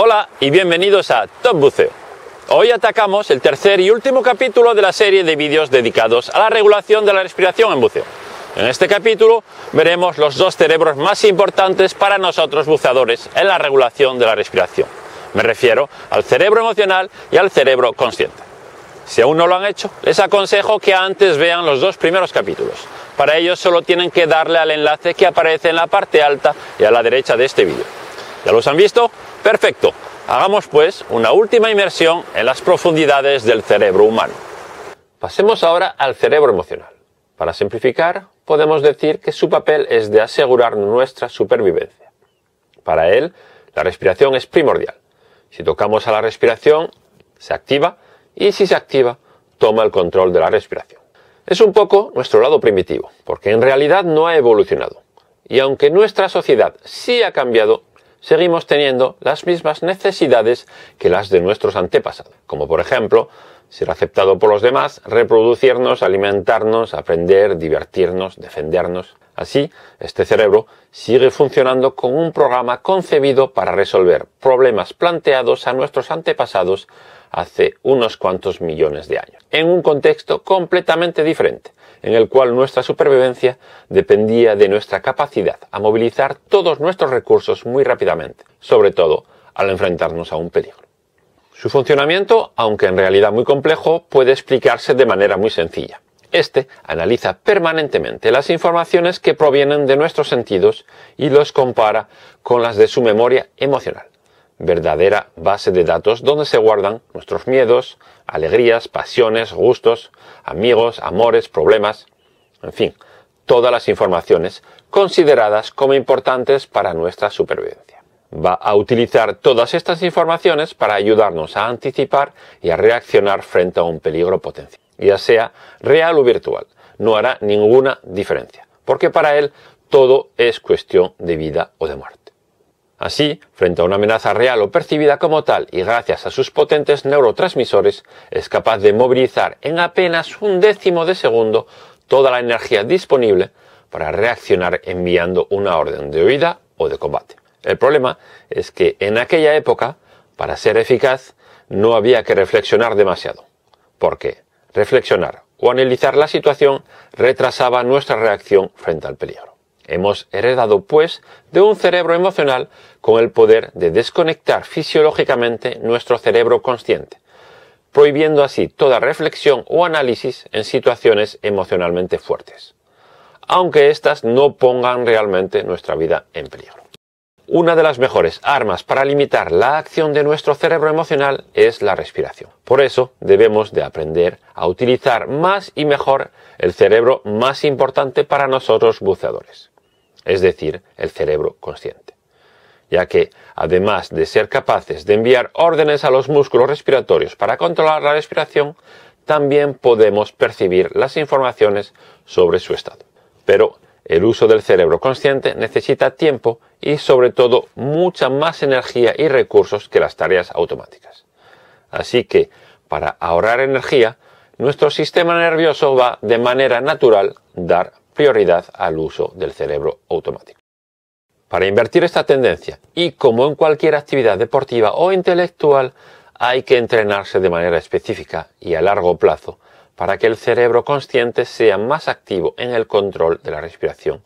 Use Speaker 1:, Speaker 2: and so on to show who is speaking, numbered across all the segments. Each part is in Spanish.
Speaker 1: Hola y bienvenidos a Top Buceo. Hoy atacamos el tercer y último capítulo de la serie de vídeos dedicados a la regulación de la respiración en buceo. En este capítulo veremos los dos cerebros más importantes para nosotros buceadores en la regulación de la respiración. Me refiero al cerebro emocional y al cerebro consciente. Si aún no lo han hecho, les aconsejo que antes vean los dos primeros capítulos. Para ello solo tienen que darle al enlace que aparece en la parte alta y a la derecha de este vídeo. ¿Ya los han visto? Perfecto, hagamos pues una última inmersión en las profundidades del cerebro humano. Pasemos ahora al cerebro emocional. Para simplificar, podemos decir que su papel es de asegurar nuestra supervivencia. Para él, la respiración es primordial. Si tocamos a la respiración, se activa y si se activa, toma el control de la respiración. Es un poco nuestro lado primitivo, porque en realidad no ha evolucionado. Y aunque nuestra sociedad sí ha cambiado, seguimos teniendo las mismas necesidades que las de nuestros antepasados, como por ejemplo ser aceptado por los demás, reproducirnos, alimentarnos, aprender, divertirnos, defendernos, Así, este cerebro sigue funcionando con un programa concebido para resolver problemas planteados a nuestros antepasados hace unos cuantos millones de años, en un contexto completamente diferente, en el cual nuestra supervivencia dependía de nuestra capacidad a movilizar todos nuestros recursos muy rápidamente, sobre todo al enfrentarnos a un peligro. Su funcionamiento, aunque en realidad muy complejo, puede explicarse de manera muy sencilla. Este analiza permanentemente las informaciones que provienen de nuestros sentidos y los compara con las de su memoria emocional, verdadera base de datos donde se guardan nuestros miedos, alegrías, pasiones, gustos, amigos, amores, problemas, en fin, todas las informaciones consideradas como importantes para nuestra supervivencia. Va a utilizar todas estas informaciones para ayudarnos a anticipar y a reaccionar frente a un peligro potencial ya sea real o virtual, no hará ninguna diferencia, porque para él todo es cuestión de vida o de muerte. Así, frente a una amenaza real o percibida como tal y gracias a sus potentes neurotransmisores, es capaz de movilizar en apenas un décimo de segundo toda la energía disponible para reaccionar enviando una orden de huida o de combate. El problema es que en aquella época, para ser eficaz, no había que reflexionar demasiado, porque reflexionar o analizar la situación retrasaba nuestra reacción frente al peligro. Hemos heredado, pues, de un cerebro emocional con el poder de desconectar fisiológicamente nuestro cerebro consciente, prohibiendo así toda reflexión o análisis en situaciones emocionalmente fuertes, aunque éstas no pongan realmente nuestra vida en peligro. Una de las mejores armas para limitar la acción de nuestro cerebro emocional es la respiración. Por eso debemos de aprender a utilizar más y mejor el cerebro más importante para nosotros buceadores, es decir, el cerebro consciente. Ya que, además de ser capaces de enviar órdenes a los músculos respiratorios para controlar la respiración, también podemos percibir las informaciones sobre su estado. Pero el uso del cerebro consciente necesita tiempo y sobre todo mucha más energía y recursos que las tareas automáticas. Así que, para ahorrar energía, nuestro sistema nervioso va de manera natural dar prioridad al uso del cerebro automático. Para invertir esta tendencia, y como en cualquier actividad deportiva o intelectual, hay que entrenarse de manera específica y a largo plazo para que el cerebro consciente sea más activo en el control de la respiración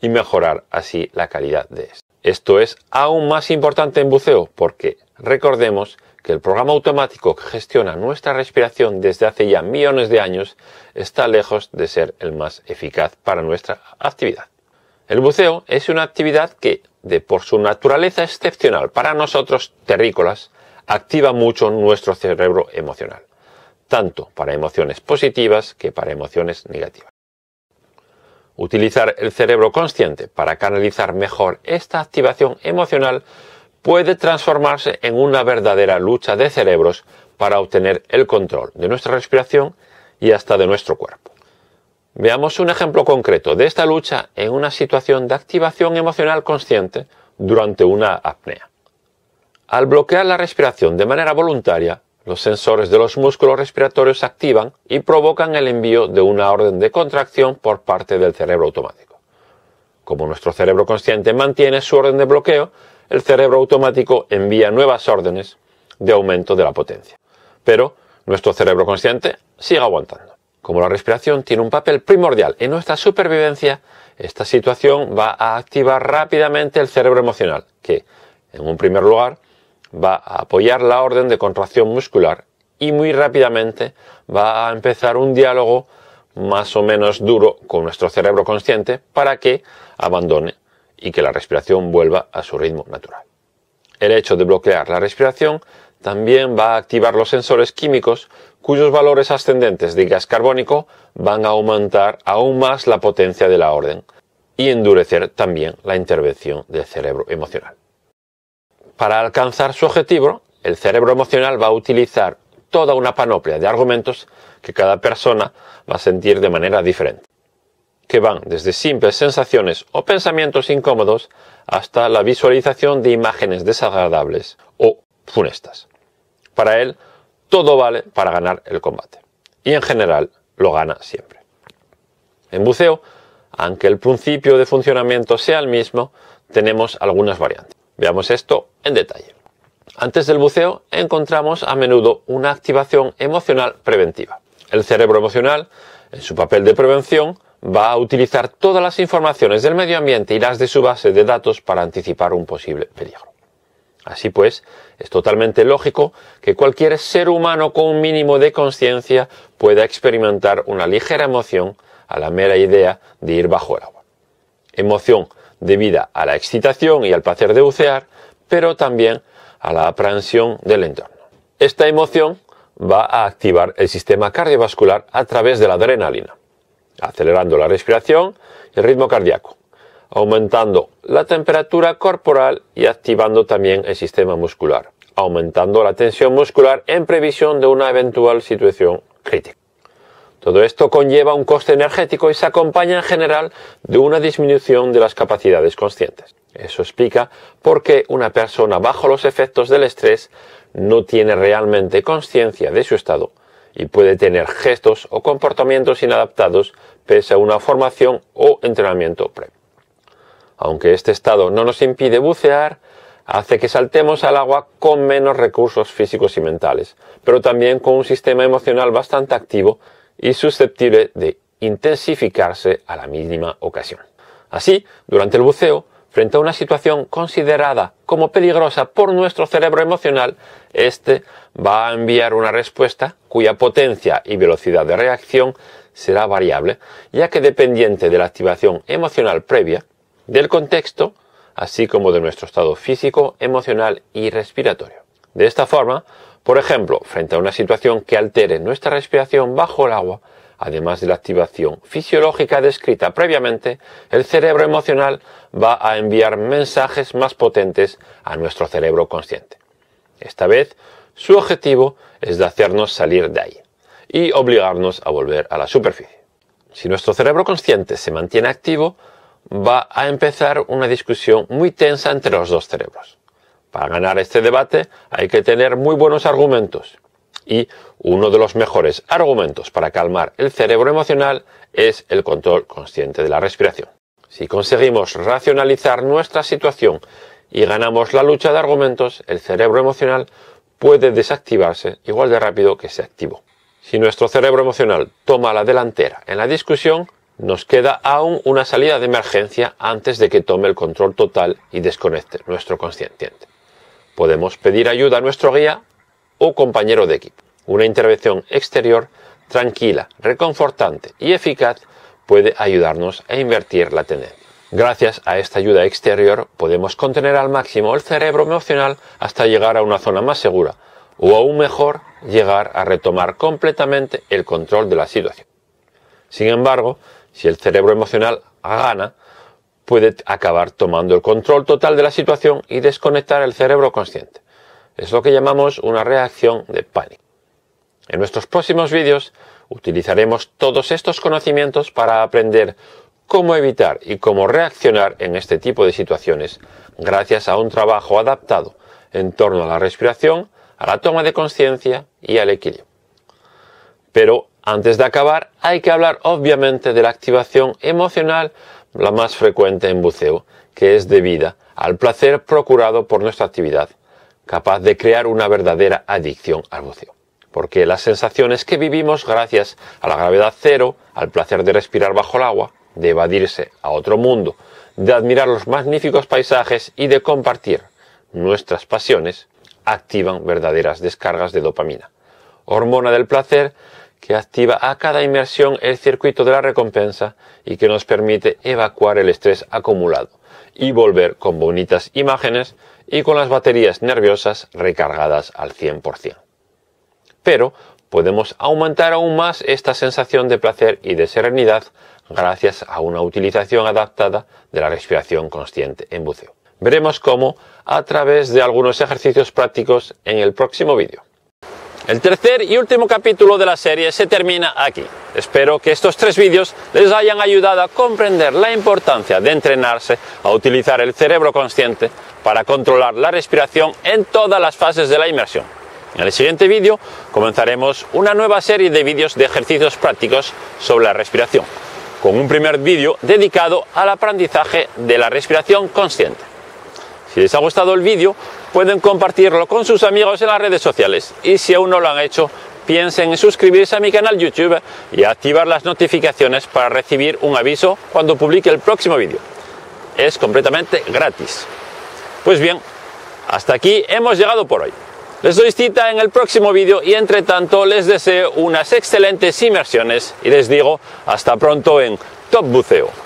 Speaker 1: y mejorar así la calidad de esto. Esto es aún más importante en buceo porque recordemos que el programa automático que gestiona nuestra respiración desde hace ya millones de años está lejos de ser el más eficaz para nuestra actividad. El buceo es una actividad que, de por su naturaleza excepcional para nosotros terrícolas, activa mucho nuestro cerebro emocional tanto para emociones positivas que para emociones negativas. Utilizar el cerebro consciente para canalizar mejor esta activación emocional puede transformarse en una verdadera lucha de cerebros para obtener el control de nuestra respiración y hasta de nuestro cuerpo. Veamos un ejemplo concreto de esta lucha en una situación de activación emocional consciente durante una apnea. Al bloquear la respiración de manera voluntaria, los sensores de los músculos respiratorios se activan y provocan el envío de una orden de contracción por parte del cerebro automático. Como nuestro cerebro consciente mantiene su orden de bloqueo, el cerebro automático envía nuevas órdenes de aumento de la potencia. Pero nuestro cerebro consciente sigue aguantando. Como la respiración tiene un papel primordial en nuestra supervivencia, esta situación va a activar rápidamente el cerebro emocional, que, en un primer lugar, va a apoyar la orden de contracción muscular y muy rápidamente va a empezar un diálogo más o menos duro con nuestro cerebro consciente para que abandone y que la respiración vuelva a su ritmo natural. El hecho de bloquear la respiración también va a activar los sensores químicos cuyos valores ascendentes de gas carbónico van a aumentar aún más la potencia de la orden y endurecer también la intervención del cerebro emocional. Para alcanzar su objetivo, el cerebro emocional va a utilizar toda una panoplia de argumentos que cada persona va a sentir de manera diferente, que van desde simples sensaciones o pensamientos incómodos hasta la visualización de imágenes desagradables o funestas. Para él, todo vale para ganar el combate. Y en general, lo gana siempre. En buceo, aunque el principio de funcionamiento sea el mismo, tenemos algunas variantes. Veamos esto en detalle. Antes del buceo encontramos a menudo una activación emocional preventiva. El cerebro emocional, en su papel de prevención, va a utilizar todas las informaciones del medio ambiente y las de su base de datos para anticipar un posible peligro. Así pues, es totalmente lógico que cualquier ser humano con un mínimo de conciencia pueda experimentar una ligera emoción a la mera idea de ir bajo el agua. Emoción debida a la excitación y al placer de bucear, pero también a la aprehensión del entorno. Esta emoción va a activar el sistema cardiovascular a través de la adrenalina, acelerando la respiración y el ritmo cardíaco, aumentando la temperatura corporal y activando también el sistema muscular, aumentando la tensión muscular en previsión de una eventual situación crítica. Todo esto conlleva un coste energético y se acompaña en general de una disminución de las capacidades conscientes. Eso explica por qué una persona bajo los efectos del estrés no tiene realmente conciencia de su estado y puede tener gestos o comportamientos inadaptados pese a una formación o entrenamiento previo. Aunque este estado no nos impide bucear, hace que saltemos al agua con menos recursos físicos y mentales, pero también con un sistema emocional bastante activo y susceptible de intensificarse a la mínima ocasión. Así, durante el buceo, frente a una situación considerada como peligrosa por nuestro cerebro emocional, éste va a enviar una respuesta cuya potencia y velocidad de reacción será variable, ya que dependiente de la activación emocional previa, del contexto, así como de nuestro estado físico, emocional y respiratorio. De esta forma, por ejemplo, frente a una situación que altere nuestra respiración bajo el agua, además de la activación fisiológica descrita previamente, el cerebro emocional va a enviar mensajes más potentes a nuestro cerebro consciente. Esta vez, su objetivo es de hacernos salir de ahí y obligarnos a volver a la superficie. Si nuestro cerebro consciente se mantiene activo, va a empezar una discusión muy tensa entre los dos cerebros. Para ganar este debate hay que tener muy buenos argumentos. Y uno de los mejores argumentos para calmar el cerebro emocional es el control consciente de la respiración. Si conseguimos racionalizar nuestra situación y ganamos la lucha de argumentos, el cerebro emocional puede desactivarse igual de rápido que se activó. Si nuestro cerebro emocional toma la delantera en la discusión, nos queda aún una salida de emergencia antes de que tome el control total y desconecte nuestro consciente. Podemos pedir ayuda a nuestro guía o compañero de equipo. Una intervención exterior tranquila, reconfortante y eficaz puede ayudarnos a invertir la tendencia. Gracias a esta ayuda exterior podemos contener al máximo el cerebro emocional hasta llegar a una zona más segura o aún mejor llegar a retomar completamente el control de la situación. Sin embargo, si el cerebro emocional gana, puede acabar tomando el control total de la situación y desconectar el cerebro consciente. Es lo que llamamos una reacción de pánico. En nuestros próximos vídeos utilizaremos todos estos conocimientos para aprender cómo evitar y cómo reaccionar en este tipo de situaciones gracias a un trabajo adaptado en torno a la respiración, a la toma de conciencia y al equilibrio. Pero antes de acabar hay que hablar obviamente de la activación emocional la más frecuente en buceo, que es debida al placer procurado por nuestra actividad, capaz de crear una verdadera adicción al buceo. Porque las sensaciones que vivimos gracias a la gravedad cero, al placer de respirar bajo el agua, de evadirse a otro mundo, de admirar los magníficos paisajes y de compartir nuestras pasiones, activan verdaderas descargas de dopamina, hormona del placer que activa a cada inmersión el circuito de la recompensa y que nos permite evacuar el estrés acumulado y volver con bonitas imágenes y con las baterías nerviosas recargadas al 100%. Pero podemos aumentar aún más esta sensación de placer y de serenidad gracias a una utilización adaptada de la respiración consciente en buceo. Veremos cómo a través de algunos ejercicios prácticos en el próximo vídeo. El tercer y último capítulo de la serie se termina aquí. Espero que estos tres vídeos les hayan ayudado a comprender la importancia de entrenarse a utilizar el cerebro consciente para controlar la respiración en todas las fases de la inmersión. En el siguiente vídeo comenzaremos una nueva serie de vídeos de ejercicios prácticos sobre la respiración, con un primer vídeo dedicado al aprendizaje de la respiración consciente. Si les ha gustado el vídeo, pueden compartirlo con sus amigos en las redes sociales. Y si aún no lo han hecho, piensen en suscribirse a mi canal YouTube y activar las notificaciones para recibir un aviso cuando publique el próximo vídeo. Es completamente gratis. Pues bien, hasta aquí hemos llegado por hoy. Les doy cita en el próximo vídeo y entre tanto les deseo unas excelentes inmersiones y les digo hasta pronto en Top Buceo.